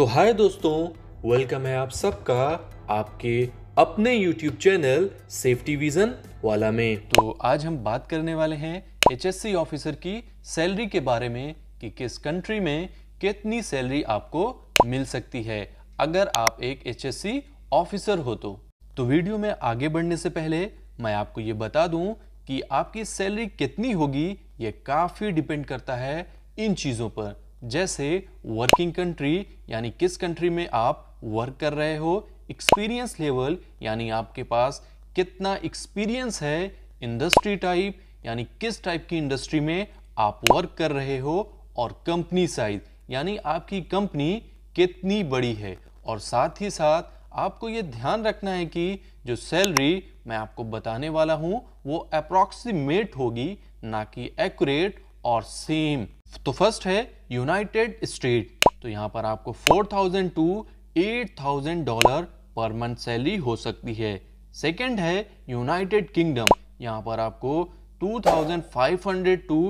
तो हाय दोस्तों वेलकम है आप सबका आपके अपने यूट्यूब चैनल सेफ्टी विजन वाला में तो आज हम बात करने वाले हैं एचएससी ऑफिसर की सैलरी के बारे में कि किस कंट्री में कितनी सैलरी आपको मिल सकती है अगर आप एक एचएससी ऑफिसर हो तो तो वीडियो में आगे बढ़ने से पहले मैं आपको ये बता दूं कि आपकी सैलरी कितनी होगी ये काफ़ी डिपेंड करता है इन चीज़ों पर जैसे वर्किंग कंट्री यानी किस कंट्री में आप वर्क कर रहे हो एक्सपीरियंस लेवल यानी आपके पास कितना एक्सपीरियंस है इंडस्ट्री टाइप यानी किस टाइप की इंडस्ट्री में आप वर्क कर रहे हो और कंपनी साइज यानी आपकी कंपनी कितनी बड़ी है और साथ ही साथ आपको ये ध्यान रखना है कि जो सैलरी मैं आपको बताने वाला हूँ वो अप्रॉक्सीमेट होगी ना कि एक्यूरेट और सेम तो फर्स्ट है यूनाइटेड स्टेट तो यहाँ पर आपको 4000 to 8000 dollar per month salary हो सकती है सेकंड है यूनाइटेड किंगडम यहां पर आपको 2500 to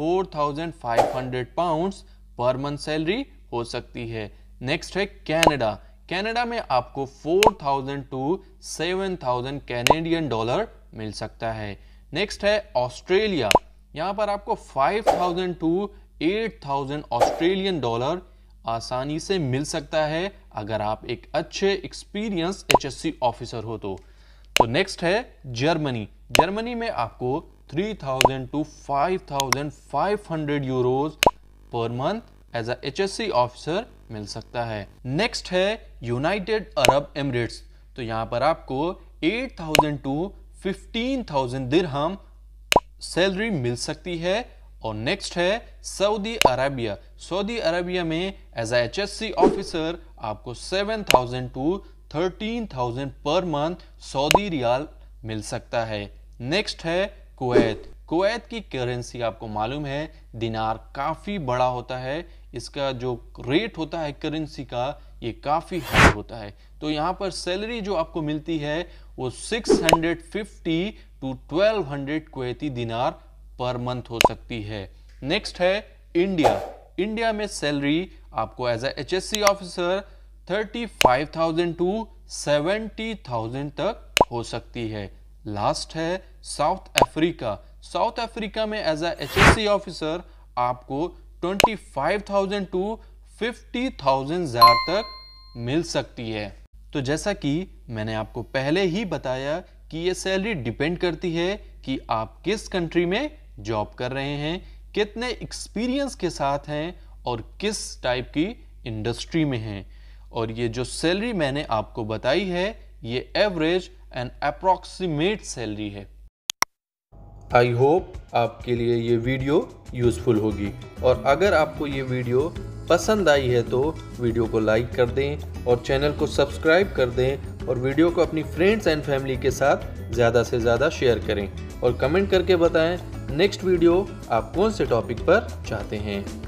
4500 pounds per month salary हो सकती है नेक्स्ट है कनाडा कनाडा में आपको 4000 टू 7000 कैनेडियन डॉलर मिल सकता है नेक्स्ट है ऑस्ट्रेलिया यहां पर आपको 5000 टू 8000 ऑस्ट्रेलियन डॉलर आसानी से मिल सकता है अगर आप एक अच्छे एक्सपीरियंस एचएससी ऑफिसर हो तो तो नेक्स्ट है जर्मनी जर्मनी में आपको 3000 to 5500 euros per month as a HSC officer मिल सकता है नेक्स्ट है यूनाइटेड अरब एमिरेट्स तो यहां पर आपको 8000 टू 15000 दिरहम सैलरी मिल सकती है और नेक्स्ट है सऊदी अरबिया सऊदी अरबिया में as H S C officer आपको 7,000 to 13,000 per month Saudi riyal मिल सकता है नेक्स्ट है कुवैत कुवैत की करेंसी आपको मालूम है दिनार काफ़ी बड़ा होता है इसका जो रेट होता है करेंसी का ये काफ़ी हाई होता है तो यहाँ पर सैलरी जो आपको मिलती है वो 650 टू 1200 कुवैती दिनार पर मंथ हो सकती है नेक्स्ट है इंडिया इंडिया में सैलरी आपको as A H officer 35,000 to 70,000 तक हो सकती है लास्ट है साउथ अफ्रीका साउथ अफ्रीका में एज ए एच ऑफिसर आपको 25,000 टू 50,000 जार तक मिल सकती है तो जैसा कि मैंने आपको पहले ही बताया कि ये सैलरी डिपेंड करती है कि आप किस कंट्री में जॉब कर रहे हैं कितने एक्सपीरियंस के साथ हैं और किस टाइप की इंडस्ट्री में हैं और ये जो सैलरी मैंने आपको बताई है ये एवरेज एंड अप्रॉक्सीमेट सैलरी है आई होप आपके लिए ये वीडियो यूज़फुल होगी और अगर आपको ये वीडियो पसंद आई है तो वीडियो को लाइक कर दें और चैनल को सब्सक्राइब कर दें और वीडियो को अपनी फ्रेंड्स एंड फैमिली के साथ ज़्यादा से ज़्यादा शेयर करें और कमेंट करके बताएं नेक्स्ट वीडियो आप कौन से टॉपिक पर चाहते हैं